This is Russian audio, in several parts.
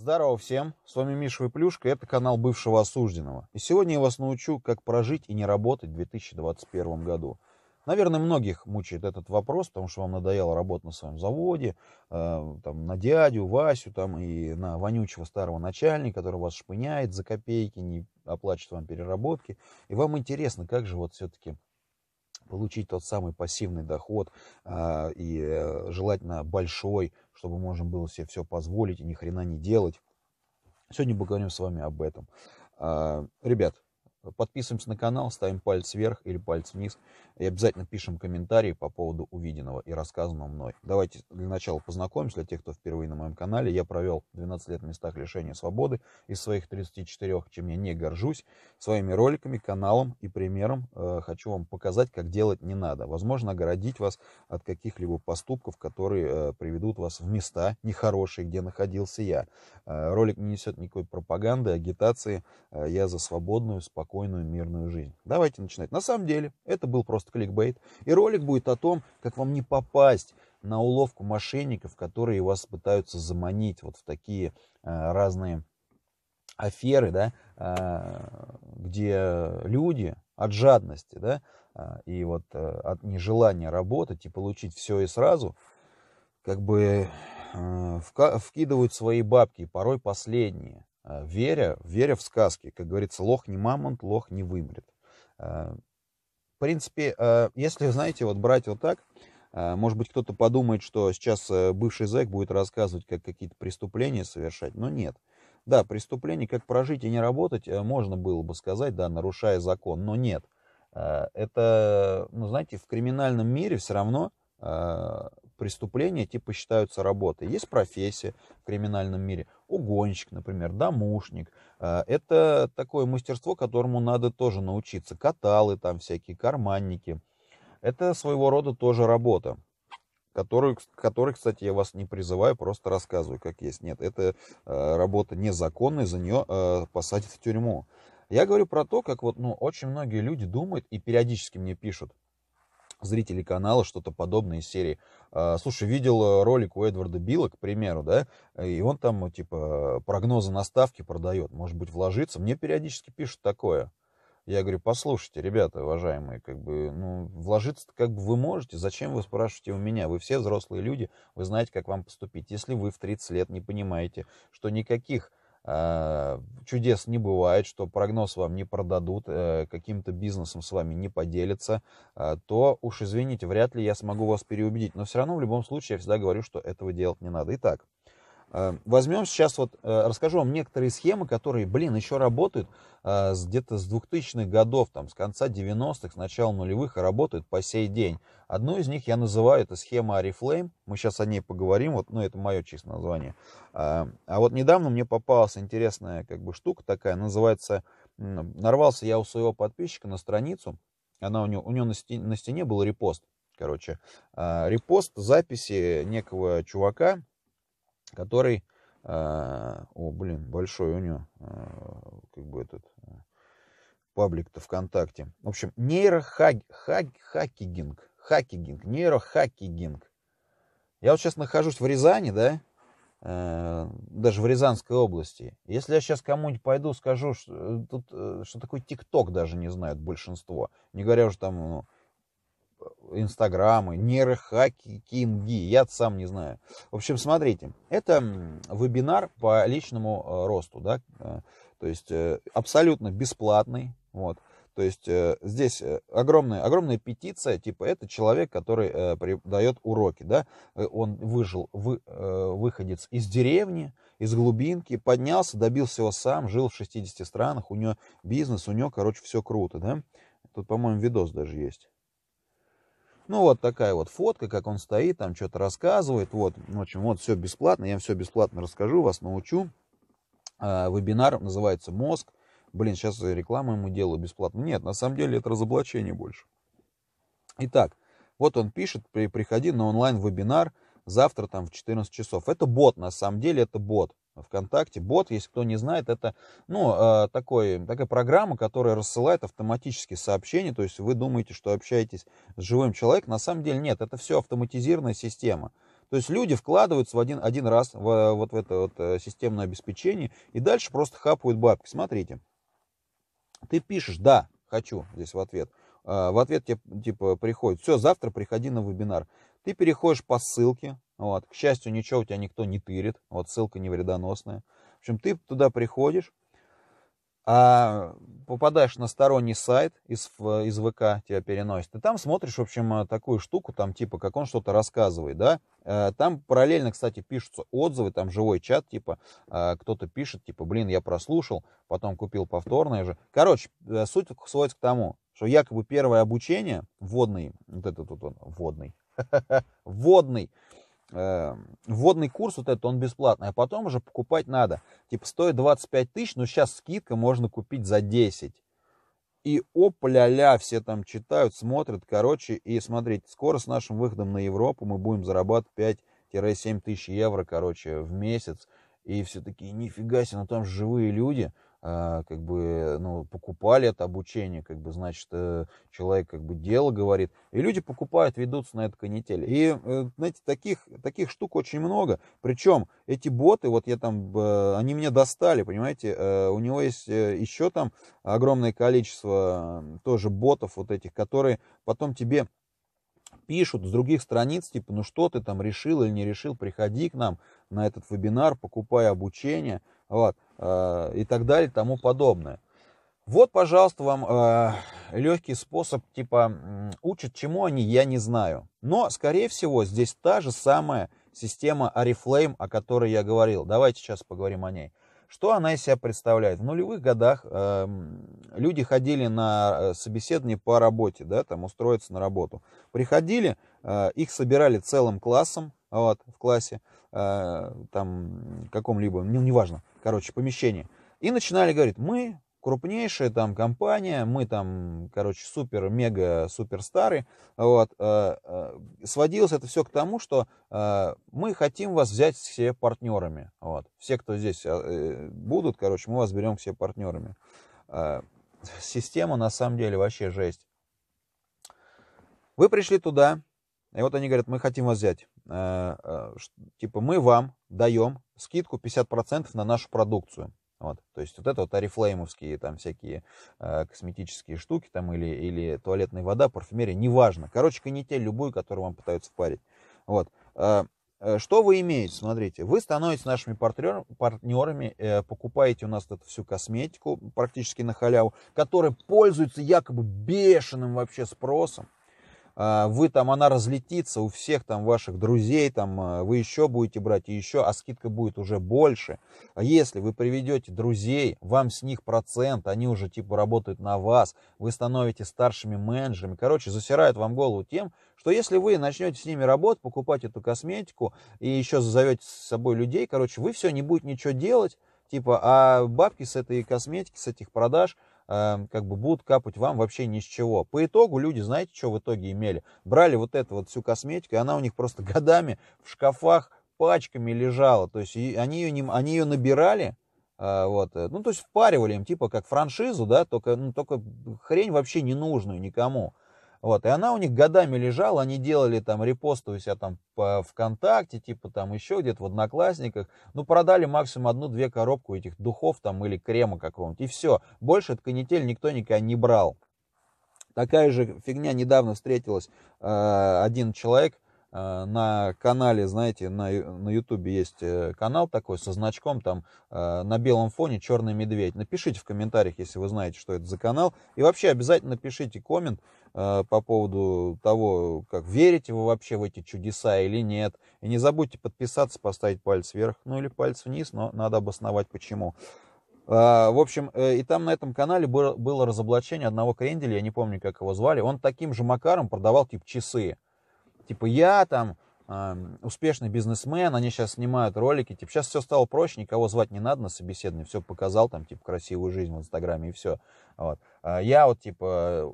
Здорово всем, с вами Миша Выплюшка, это канал бывшего осужденного. И сегодня я вас научу, как прожить и не работать в 2021 году. Наверное, многих мучает этот вопрос, потому что вам надоело работать на своем заводе, э, там, на дядю, Васю там, и на вонючего старого начальника, который вас шпыняет за копейки, не оплачивает вам переработки. И вам интересно, как же вот все-таки получить тот самый пассивный доход а, и э, желательно большой, чтобы можно было себе все позволить и ни хрена не делать. Сегодня поговорим с вами об этом. А, ребят, подписываемся на канал, ставим палец вверх или палец вниз. И обязательно пишем комментарии по поводу увиденного и рассказанного мной. Давайте для начала познакомимся, для тех, кто впервые на моем канале. Я провел 12 лет в местах лишения свободы из своих 34, чем я не горжусь. Своими роликами, каналом и примером э, хочу вам показать, как делать не надо. Возможно, оградить вас от каких-либо поступков, которые э, приведут вас в места нехорошие, где находился я. Э, ролик не несет никакой пропаганды, агитации. Э, я за свободную, спокойную, мирную жизнь. Давайте начинать. На самом деле, это был просто кликбейт. И ролик будет о том, как вам не попасть на уловку мошенников, которые вас пытаются заманить вот в такие э, разные аферы, да, э, где люди от жадности, да, э, и вот э, от нежелания работать и получить все и сразу, как бы э, вкидывают свои бабки, порой последние, э, веря, веря в сказки. Как говорится, лох не мамонт, лох не вымрет. Э, в принципе, э, если, знаете, вот брать вот так, э, может быть, кто-то подумает, что сейчас э, бывший зэк будет рассказывать, как какие-то преступления совершать, но нет. Да, преступление, как прожить и не работать, можно было бы сказать, да, нарушая закон, но нет. Это, ну, знаете, в криминальном мире все равно преступления типа считаются работой. Есть профессия в криминальном мире, угонщик, например, домушник. Э, это такое мастерство, которому надо тоже научиться. Каталы там всякие, карманники. Это своего рода тоже работа. Которую, который, кстати, я вас не призываю, просто рассказываю, как есть. Нет, это э, работа незаконная, за нее э, посадят в тюрьму. Я говорю про то, как вот, ну, очень многие люди думают и периодически мне пишут, зрители канала что-то подобное из серии. А, слушай, видел э, ролик у Эдварда Билла, к примеру, да, и он там, э, типа, э, прогнозы на ставки продает, может быть, вложиться. Мне периодически пишут такое. Я говорю, послушайте, ребята, уважаемые, как бы, ну, вложиться как бы вы можете, зачем вы спрашиваете у меня? Вы все взрослые люди, вы знаете, как вам поступить. Если вы в 30 лет не понимаете, что никаких а, чудес не бывает, что прогноз вам не продадут, э, каким-то бизнесом с вами не поделятся, а, то уж извините, вряд ли я смогу вас переубедить. Но все равно в любом случае я всегда говорю, что этого делать не надо. Итак, Э, возьмем сейчас вот, э, расскажу вам некоторые схемы, которые, блин, еще работают э, где-то с 2000-х годов, там, с конца 90-х, с начала нулевых, и работают по сей день. Одну из них я называю, это схема Арифлейм, мы сейчас о ней поговорим, вот, ну, это мое честное название. А вот недавно мне попалась интересная, как бы, штука такая, называется, нарвался я у своего подписчика на страницу, она у него, у него на, стене, на стене был репост, короче, репост записи некого чувака, который, а, о, блин, большой у него, а, как бы этот а, паблик-то ВКонтакте. В общем, нейрохакигинг, хакигинг, нейрохакигинг. Я вот сейчас нахожусь в Рязани, да, э, даже в Рязанской области. Если я сейчас кому-нибудь пойду, скажу, что, э, тут, э, что такое ТикТок даже не знают большинство, не говоря уже там ну, инстаграмы, нейрохакинги, я сам не знаю. В общем, смотрите, это вебинар по личному э, росту, да, э, то есть э, абсолютно бесплатный, вот. То есть здесь огромная, огромная петиция, типа это человек, который преподает уроки, да, он выжил, вы, выходец из деревни, из глубинки, поднялся, добился его сам, жил в 60 странах, у него бизнес, у него, короче, все круто, да. Тут, по-моему, видос даже есть. Ну, вот такая вот фотка, как он стоит, там что-то рассказывает. Вот, в общем, вот все бесплатно, я вам все бесплатно расскажу, вас научу. А, вебинар называется «Мозг». Блин, сейчас рекламу ему делаю бесплатно. Нет, на самом деле это разоблачение больше. Итак, вот он пишет, приходи на онлайн-вебинар завтра там в 14 часов. Это бот, на самом деле это бот. ВКонтакте. Бот, если кто не знает, это ну, а, такой, такая программа, которая рассылает автоматически сообщения. То есть вы думаете, что общаетесь с живым человеком. На самом деле нет, это все автоматизированная система. То есть люди вкладываются в один, один раз в, вот в это вот э, системное обеспечение и дальше просто хапают бабки. Смотрите, ты пишешь «да, хочу» здесь в ответ. А, в ответ тебе типа, приходит «все, завтра приходи на вебинар». Ты переходишь по ссылке, вот, к счастью, ничего у тебя никто не тырит, вот ссылка не вредоносная. В общем, ты туда приходишь, а попадаешь на сторонний сайт из, из ВК, тебя переносит, и там смотришь, в общем, а, такую штуку, там типа, как он что-то рассказывает, да, э, там параллельно, кстати, пишутся отзывы, там живой чат, типа, а, кто-то пишет, типа, блин, я прослушал, потом купил повторное же. Короче, э, суть сводится к тому, что якобы первое обучение, вводный, вот этот вот он, вводный, водный, эм, водный курс вот этот, он бесплатный, а потом уже покупать надо. Типа стоит 25 тысяч, но сейчас скидка можно купить за 10. И оп-ля-ля, все там читают, смотрят, короче, и смотрите, скоро с нашим выходом на Европу мы будем зарабатывать 5-7 тысяч евро, короче, в месяц. И все такие, нифига себе, ну там живые люди, а, как бы, ну, покупали это обучение, как бы, значит, э, человек, как бы, дело говорит, и люди покупают, ведутся на это канитель. И, э, знаете, таких, таких штук очень много, причем эти боты, вот я там, э, они меня достали, понимаете, у него есть еще там огромное количество тоже ботов вот этих, которые потом тебе пишут с других страниц, типа, ну что ты там решил или не решил, приходи к нам на этот вебинар, покупай обучение, вот, э, и так далее, тому подобное. Вот, пожалуйста, вам э, легкий способ, типа, учат чему они, я не знаю. Но, скорее всего, здесь та же самая система Oriflame, о которой я говорил. Давайте сейчас поговорим о ней. Что она из себя представляет? В нулевых годах э, люди ходили на э, собеседование по работе, да, там устроиться на работу. Приходили, э, их собирали целым классом, вот, в классе, э, там, каком-либо, ну, неважно, короче, помещение И начинали говорить, мы крупнейшая там компания, мы там, короче, супер, мега, супер старый. Вот. Э, э, сводилось это все к тому, что э, мы хотим вас взять все партнерами. Вот. Все, кто здесь будут, короче, мы вас берем все партнерами. Система на самом деле вообще жесть. Вы пришли туда, и вот они говорят, мы хотим вас взять. Э, э, типа мы вам даем скидку 50% на нашу продукцию. Вот, то есть вот это вот арифлеймовские там всякие э, косметические штуки там или, или туалетная вода, парфюмерия, неважно. Короче, канитель любую, которую вам пытаются впарить. Вот. что вы имеете? Смотрите, вы становитесь нашими партнер, партнерами, покупаете у нас эту всю косметику практически на халяву, которая пользуется якобы бешеным вообще спросом. А, вы там, она разлетится у всех там ваших друзей, там а, вы еще будете брать и еще, а скидка будет уже больше. А если вы приведете друзей, вам с них процент, они уже типа работают на вас, вы становитесь старшими менеджерами. Короче, засирают вам голову тем, что если вы начнете с ними работать, покупать эту косметику и еще зовете с собой людей, короче, вы все, не будете ничего делать, типа, а бабки с этой косметики, с этих продаж – Эм, как бы будут капать вам вообще ни с чего. По итогу люди, знаете, что в итоге имели? Брали вот эту вот всю косметику, и она у них просто годами в шкафах пачками лежала. То есть они ее, не, они ее набирали, э, вот, э, ну, то есть впаривали им, типа, как франшизу, да, только, ну, только хрень вообще ненужную никому. Вот, и она у них годами лежала, они делали там репосты у себя там по ВКонтакте, типа там еще где-то в Одноклассниках. Ну, продали максимум одну-две коробку этих духов там или крема какого-нибудь, и все. Больше этот канитель никто никогда не брал. Такая же фигня недавно встретилась э, один человек, Э, на канале, знаете, на, на YouTube есть э, канал такой со значком там э, на белом фоне «Черный медведь». Напишите в комментариях, если вы знаете, что это за канал. И вообще обязательно пишите коммент по поводу того, как верите вы вообще в эти чудеса или нет. И не забудьте подписаться, поставить палец вверх, ну или палец вниз, но надо обосновать почему. А, в общем, и там на этом канале было, было разоблачение одного кренделя, я не помню, как его звали. Он таким же макаром продавал типа часы типа я там успешный бизнесмен, они сейчас снимают ролики, типа, сейчас все стало проще, никого звать не надо на собеседование, все показал, там, типа, красивую жизнь в Инстаграме и все. Вот. А я вот, типа,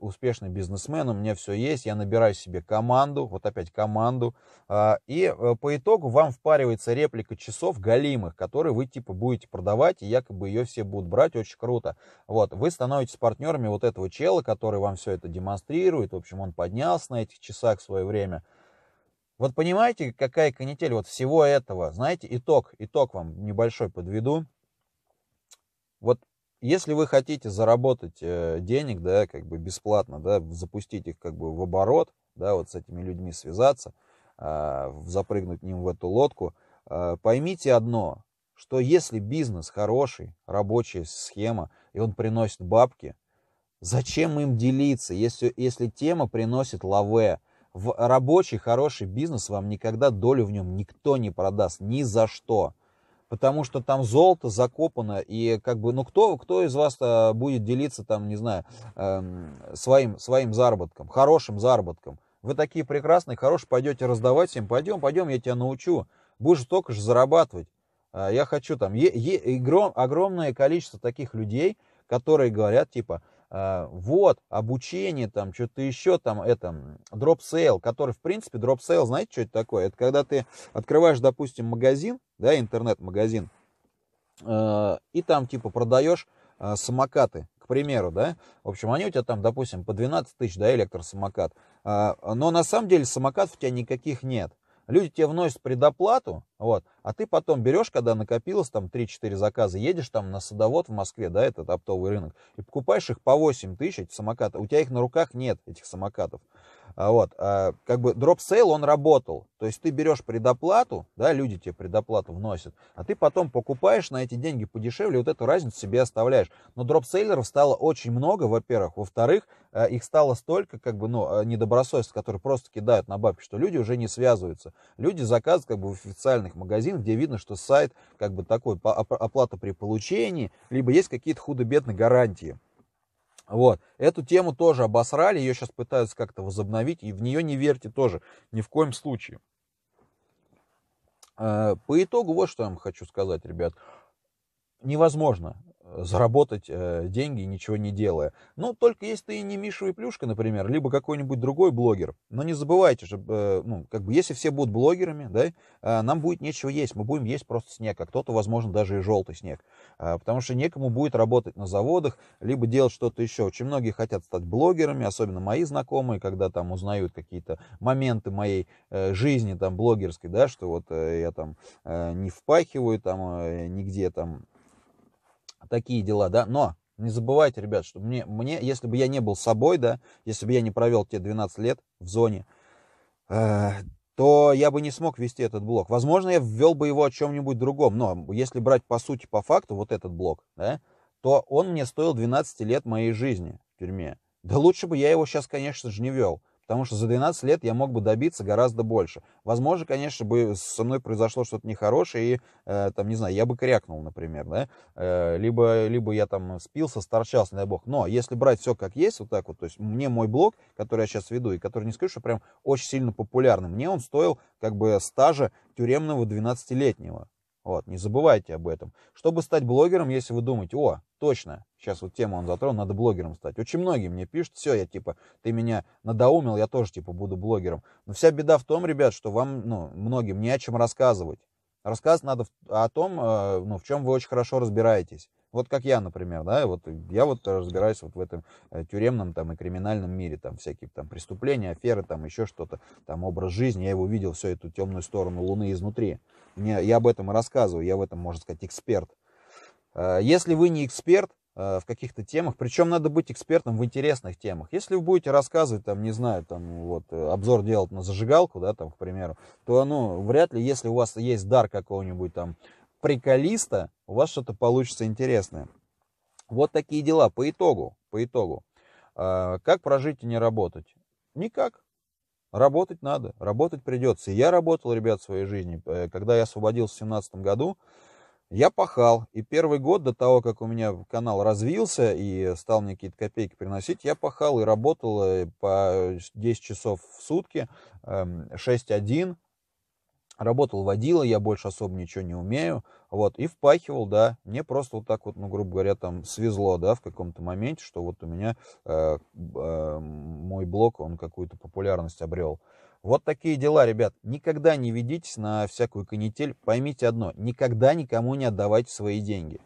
успешный бизнесмен, у меня все есть, я набираю себе команду, вот опять команду, а, и э, по итогу вам впаривается реплика часов галимых, которые вы, типа, будете продавать, и якобы ее все будут брать, очень круто. Вот, вы становитесь партнерами вот этого чела, который вам все это демонстрирует, в общем, он поднялся на этих часах в свое время, вот понимаете, какая канитель вот всего этого? Знаете, итог, итог вам небольшой подведу. Вот если вы хотите заработать э, денег, да, как бы бесплатно, да, запустить их как бы в оборот, да, вот с этими людьми связаться, а, запрыгнуть ним в эту лодку, а, поймите одно, что если бизнес хороший, рабочая схема, и он приносит бабки, зачем им делиться, если, если тема приносит лаве, в рабочий, хороший бизнес вам никогда долю в нем никто не продаст, ни за что. Потому что там золото закопано, и как бы, ну кто, кто из вас э, будет делиться там, не знаю, эм, своим, своим заработком, хорошим заработком? Вы такие прекрасные, хорошие, пойдете раздавать им пойдем, пойдем, я тебя научу. Будешь только же зарабатывать. А, я хочу там, е- е- огромное количество таких людей, которые говорят, типа, а, вот, обучение там, что-то еще там, это, дроп-сейл, который, в принципе, дроп-сейл, знаете, что это такое? Это когда ты открываешь, допустим, магазин, да, интернет-магазин, а, и там, типа, продаешь а, самокаты, к примеру, да, в общем, они у тебя там, допустим, по 12 тысяч, да, электросамокат, но на самом деле самокатов у тебя никаких нет, Люди тебе вносят предоплату, вот, а ты потом берешь, когда накопилось там 3-4 заказа, едешь там на садовод в Москве, да, этот оптовый рынок, и покупаешь их по 8 тысяч, эти самокаты. У тебя их на руках нет, этих самокатов. А Вот, а, как бы дроп-сейл, он работал. То есть ты берешь предоплату, да, люди тебе предоплату вносят, а ты потом покупаешь на эти деньги подешевле, вот эту разницу себе оставляешь. Но дроп-сейлеров стало очень много, во-первых. Во-вторых, э, их стало столько, как бы, ну, э, недобросовестных, которые просто кидают на бабки, что люди уже не связываются. Люди заказывают, как бы, в официальных магазинах, где видно, что сайт, как бы, такой, оплата при получении, либо есть какие-то худо-бедные гарантии. Вот. Эту тему тоже обосрали, ее сейчас пытаются как-то возобновить, и в нее не верьте тоже, ни в коем случае. Э, по итогу вот что я вам хочу сказать, ребят. Невозможно Э, заработать э, деньги, ничего не делая. Ну, только если ты не Миша и Плюшка, например, либо какой-нибудь другой блогер. Но не забывайте же, э, ну, как бы, если все будут блогерами, да, нам будет нечего есть. Мы будем есть просто снег, а кто-то, возможно, даже и желтый снег. А, потому что некому будет работать на заводах, либо делать что-то еще. Очень многие хотят стать блогерами, особенно мои знакомые, когда там узнают какие-то моменты моей жизни там блогерской, да, что вот я там не впахиваю там нигде там такие дела, да, но не забывайте, ребят, что мне, мне, если бы я не был собой, да, если бы я не провел те 12 лет в зоне, э, то я бы не смог вести этот блок. Возможно, я ввел бы его о чем-нибудь другом, но если брать по сути, по факту, вот этот блок, да, то он мне стоил 12 лет моей жизни в тюрьме. Да лучше бы я его сейчас, конечно же, не вел потому что за 12 лет я мог бы добиться гораздо больше. Возможно, конечно, бы со мной произошло что-то нехорошее, и, э, там, не знаю, я бы крякнул, например, да, э, либо, либо я там спился, сторчался, не дай бог. Но если брать все как есть, вот так вот, то есть мне мой блог, который я сейчас веду, и который, не скажу, что прям очень сильно популярный, мне он стоил как бы стажа тюремного 12-летнего. Вот, не забывайте об этом. Чтобы стать блогером, если вы думаете, о, точно, сейчас вот тему он затронул, надо блогером стать. Очень многие мне пишут, все, я типа, ты меня надоумил, я тоже типа буду блогером. Но вся беда в том, ребят, что вам, ну, многим не о чем рассказывать. Рассказ надо о том, э, ну, в чем вы очень хорошо разбираетесь. Вот как я, например, да, вот я вот разбираюсь вот в этом э, тюремном там и криминальном мире, там всякие там преступления, аферы, там еще что-то, там образ жизни, я его видел, всю эту темную сторону Луны изнутри. Мне, я об этом и рассказываю, я в этом, можно сказать, эксперт. Э, если вы не эксперт, э, в каких-то темах, причем надо быть экспертом в интересных темах. Если вы будете рассказывать, там, не знаю, там, вот, обзор делать на зажигалку, да, там, к примеру, то, ну, вряд ли, если у вас есть дар какого-нибудь, там, приколиста, у вас что-то получится интересное. Вот такие дела по итогу, по итогу. А, как прожить и не работать? Никак. Работать надо, работать придется. И я работал, ребят, в своей жизни. Э, когда я освободился в 2017 году, я пахал. И первый год до того, как у меня канал развился и стал мне какие-то копейки приносить, я пахал и работал э, по 10 э, часов в сутки, 6-1, эм, работал водила, я больше особо ничего не умею, вот, и впахивал, да, мне просто вот так вот, ну, грубо говоря, там свезло, да, в каком-то моменте, что вот у меня э, э, мой блог, он какую-то популярность обрел. Вот такие дела, ребят, никогда не ведитесь на всякую канитель, поймите одно, никогда никому не отдавайте свои деньги.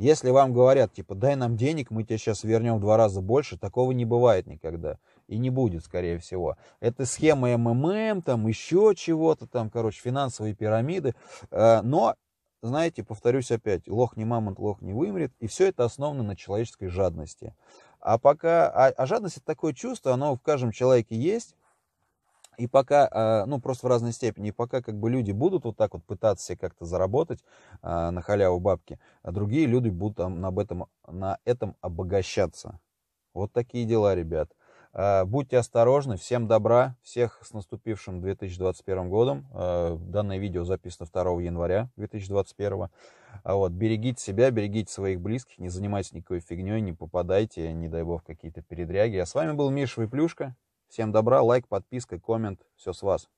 Если вам говорят, типа, дай нам денег, мы тебе сейчас вернем в два раза больше, такого не бывает никогда и не будет, скорее всего. Это схема МММ, там еще чего-то, там, короче, финансовые пирамиды. Э, но, знаете, повторюсь опять, лох не мамонт, лох не вымрет. И все это основано на человеческой жадности. А пока, а, а жадность это такое чувство, оно в каждом человеке есть. И пока, э, ну просто в разной степени, и пока как бы люди будут вот так вот пытаться себе как-то заработать э, на халяву бабки, а другие люди будут там на, этом, на этом обогащаться. Вот такие дела, ребят. Э, будьте осторожны, всем добра, всех с наступившим 2021 годом. Э, данное видео записано 2 января 2021. А вот, берегите себя, берегите своих близких, не занимайтесь никакой фигней, не попадайте, не дай бог, какие-то передряги. А с вами был Миша Виплюшка. Всем добра, лайк, подписка, коммент, все с вас.